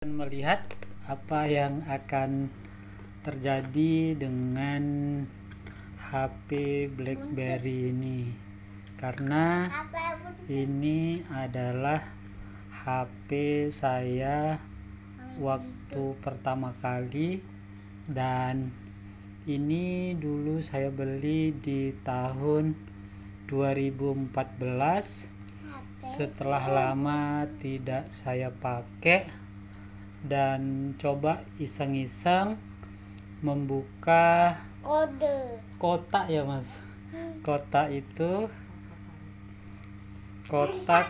akan melihat apa yang akan terjadi dengan HP BlackBerry ini karena ini adalah HP saya waktu pertama kali dan ini dulu saya beli di tahun 2014 setelah lama tidak saya pakai dan coba iseng-iseng membuka kode kotak ya mas hmm. kotak itu kotak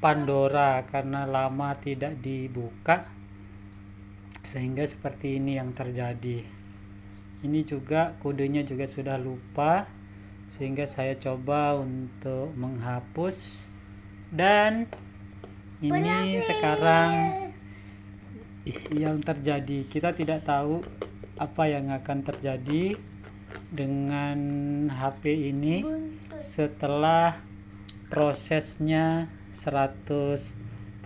Pandora karena lama tidak dibuka sehingga seperti ini yang terjadi ini juga kodenya juga sudah lupa sehingga saya coba untuk menghapus dan ini Berhasil. sekarang yang terjadi. Kita tidak tahu apa yang akan terjadi dengan HP ini setelah prosesnya 100%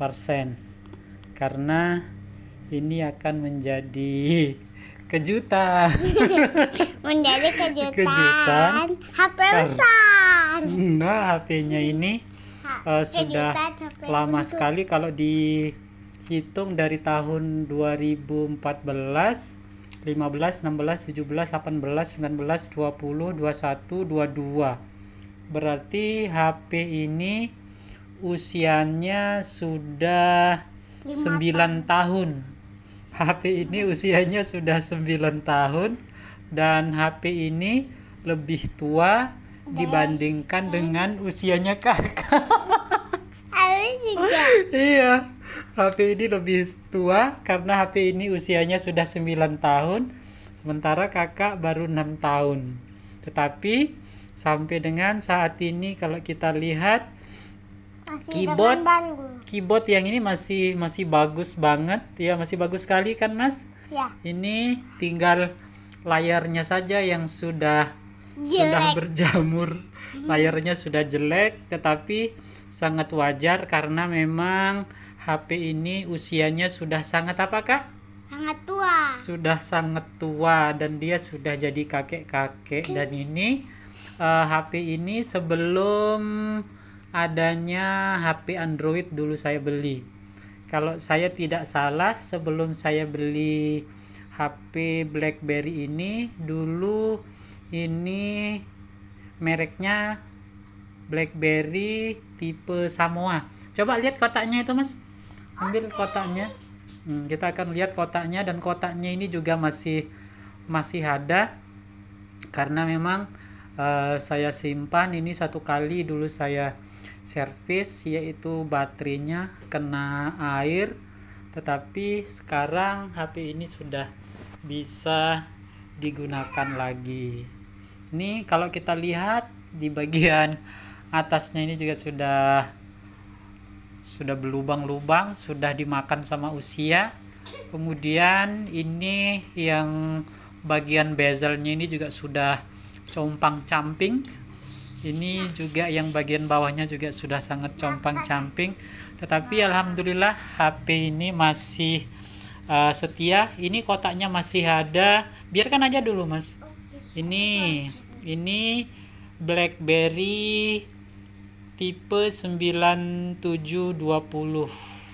karena ini akan menjadi kejutan menjadi kejutan, kejutan HP besar nah HP-nya ini uh, sudah lama sekali kalau di hitung dari tahun 2014 15 16 17 18 19 20 21 22 berarti HP ini usianya sudah 9 tahun. HP ini usianya sudah 9 tahun dan HP ini lebih tua dibandingkan dengan usianya kakak. Aku juga. iya. HP ini lebih tua karena HP ini usianya sudah 9 tahun, sementara kakak baru 6 tahun. Tetapi sampai dengan saat ini kalau kita lihat masih keyboard keyboard yang ini masih masih bagus banget ya, masih bagus sekali kan, Mas? Ya. Ini tinggal layarnya saja yang sudah jelek. sudah berjamur. Layarnya sudah jelek tetapi sangat wajar karena memang HP ini usianya sudah sangat apa kak? Sangat tua. Sudah sangat tua dan dia sudah jadi kakek-kakek dan ini uh, eh, HP ini sebelum adanya HP Android dulu saya beli. Kalau saya tidak salah sebelum saya beli HP BlackBerry ini dulu ini mereknya BlackBerry tipe Samoa. Coba lihat kotaknya itu, Mas ambil kotaknya hmm, kita akan lihat kotaknya dan kotaknya ini juga masih masih ada karena memang uh, saya simpan ini satu kali dulu saya servis yaitu baterainya kena air tetapi sekarang HP ini sudah bisa digunakan lagi ini kalau kita lihat di bagian atasnya ini juga sudah sudah berlubang-lubang, sudah dimakan sama usia. Kemudian ini yang bagian bezelnya ini juga sudah compang-camping. Ini juga yang bagian bawahnya juga sudah sangat compang-camping. Tetapi alhamdulillah HP ini masih uh, setia. Ini kotaknya masih ada. Biarkan aja dulu, Mas. Ini ini BlackBerry tipe 9720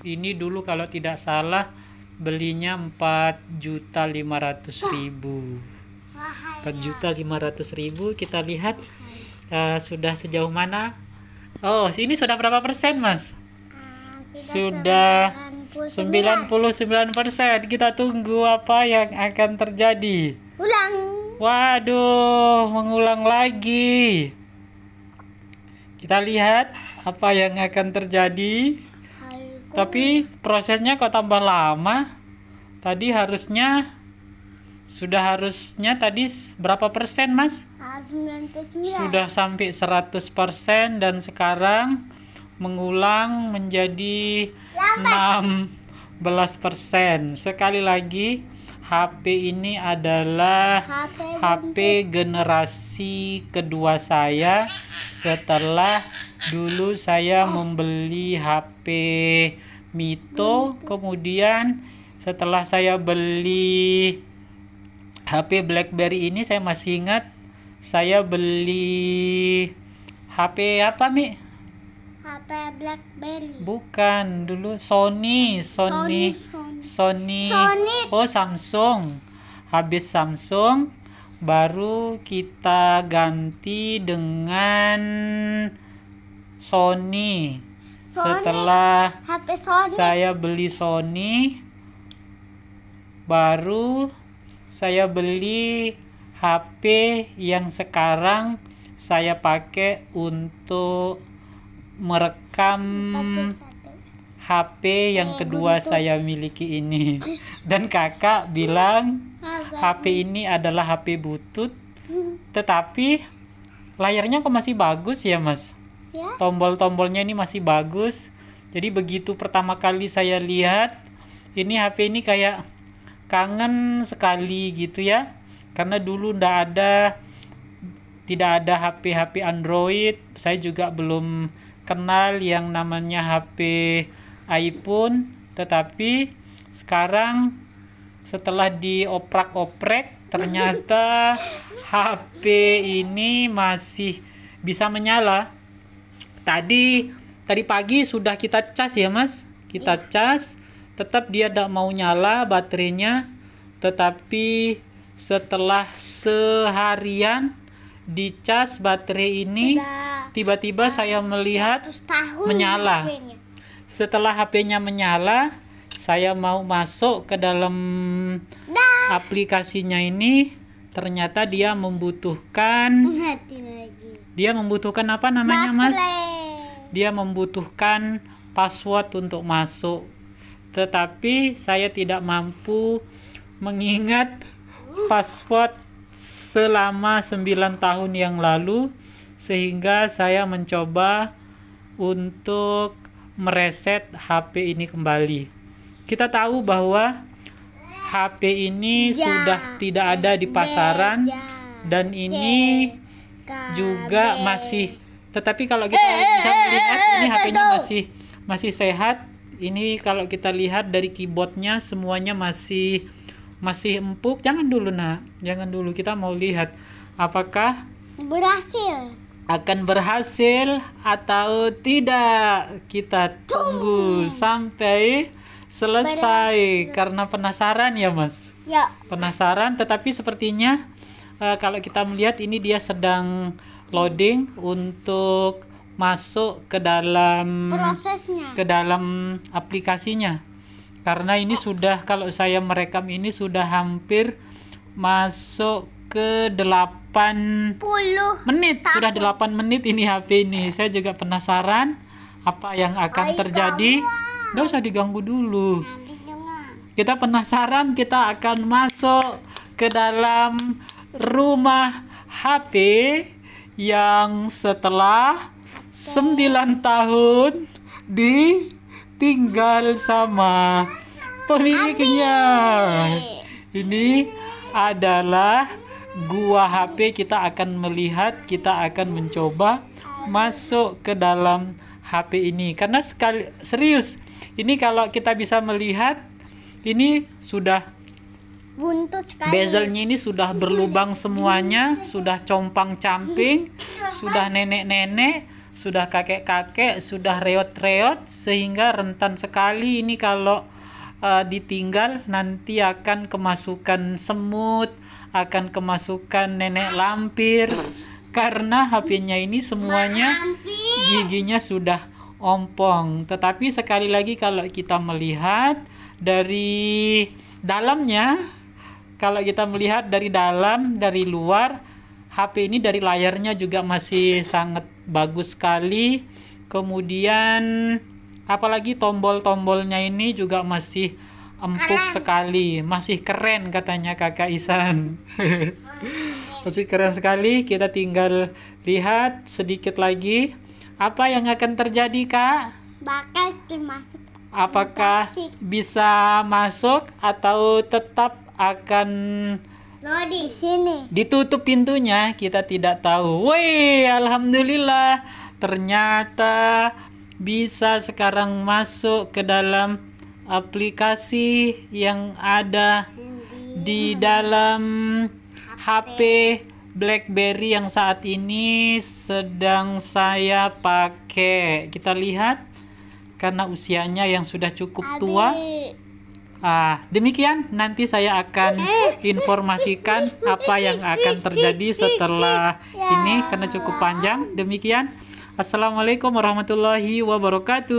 ini dulu kalau tidak salah belinya 4.500.000 juta ribu juta ribu kita lihat uh, sudah sejauh mana oh ini sudah berapa persen mas sudah, sudah 99 persen kita tunggu apa yang akan terjadi ulang waduh mengulang lagi kita lihat apa yang akan terjadi. Tapi prosesnya kok tambah lama? Tadi harusnya sudah harusnya tadi berapa persen, Mas? 99. Sudah sampai 100% dan sekarang mengulang menjadi belas persen. Sekali lagi HP ini adalah HP, HP generasi kedua saya setelah dulu saya membeli HP Mito kemudian setelah saya beli HP BlackBerry ini saya masih ingat saya beli HP apa Mi? HP BlackBerry. Bukan, dulu Sony. Sony, Sony Sony. Sony. Oh, Samsung. Habis Samsung baru kita ganti dengan Sony. Sony. Setelah HP Sony. saya beli Sony baru saya beli HP yang sekarang saya pakai untuk merekam HP yang iya, kedua gitu. saya miliki ini. Dan kakak bilang HP ini adalah HP butut, hmm. tetapi layarnya kok masih bagus ya mas? Ya. Tombol-tombolnya ini masih bagus. Jadi begitu pertama kali saya lihat, ini HP ini kayak kangen sekali gitu ya. Karena dulu ndak ada tidak ada HP-HP Android, saya juga belum kenal yang namanya HP iPhone tetapi sekarang setelah dioprak-oprek ternyata HP ini masih bisa menyala tadi tadi pagi sudah kita cas ya mas kita iya. cas tetap dia tidak mau nyala baterainya tetapi setelah seharian dicas baterai ini tiba-tiba saya melihat menyala setelah HP-nya menyala saya mau masuk ke dalam nah. aplikasinya ini ternyata dia membutuhkan dia membutuhkan apa namanya Mas dia membutuhkan password untuk masuk tetapi saya tidak mampu mengingat password selama 9 tahun yang lalu sehingga saya mencoba untuk mereset HP ini kembali. Kita tahu bahwa HP ini ya. sudah tidak ada di pasaran ya. dan ini juga masih tetapi kalau eh, kita eh, eh, bisa melihat ini HP-nya masih masih sehat. Ini kalau kita lihat dari keyboardnya semuanya masih masih empuk. Jangan dulu, Nak. Jangan dulu kita mau lihat apakah berhasil akan berhasil atau tidak kita tunggu sampai selesai karena penasaran ya mas ya penasaran tetapi sepertinya uh, kalau kita melihat ini dia sedang loading untuk masuk ke dalam prosesnya ke dalam aplikasinya karena ini oh. sudah kalau saya merekam ini sudah hampir masuk ke 8 10 menit. Tahun. Sudah 8 menit ini HP ini. Saya juga penasaran apa yang akan terjadi. Gak usah diganggu dulu. Kita penasaran, kita akan masuk ke dalam rumah HP yang setelah 9 tahun ditinggal sama pemiliknya. Ini adalah gua HP kita akan melihat kita akan mencoba masuk ke dalam HP ini karena sekali serius ini kalau kita bisa melihat ini sudah buntut bezelnya ini sudah berlubang semuanya sudah compang camping sudah nenek nenek sudah kakek kakek sudah reot reot sehingga rentan sekali ini kalau uh, ditinggal nanti akan kemasukan semut akan kemasukan nenek lampir karena HP-nya ini semuanya giginya sudah ompong. Tetapi sekali lagi kalau kita melihat dari dalamnya kalau kita melihat dari dalam dari luar HP ini dari layarnya juga masih sangat bagus sekali. Kemudian apalagi tombol-tombolnya ini juga masih empuk keren. sekali, masih keren katanya kakak Isan. masih keren sekali. Kita tinggal lihat sedikit lagi apa yang akan terjadi kak? Bakal dimasuk. Apakah bisa masuk atau tetap akan Lo di sini. Ditutup pintunya, kita tidak tahu. Woi, alhamdulillah. Ternyata bisa sekarang masuk ke dalam aplikasi yang ada di dalam HP BlackBerry yang saat ini sedang saya pakai. Kita lihat karena usianya yang sudah cukup tua. Ah, demikian nanti saya akan informasikan apa yang akan terjadi setelah ini karena cukup panjang. Demikian. Assalamualaikum warahmatullahi wabarakatuh.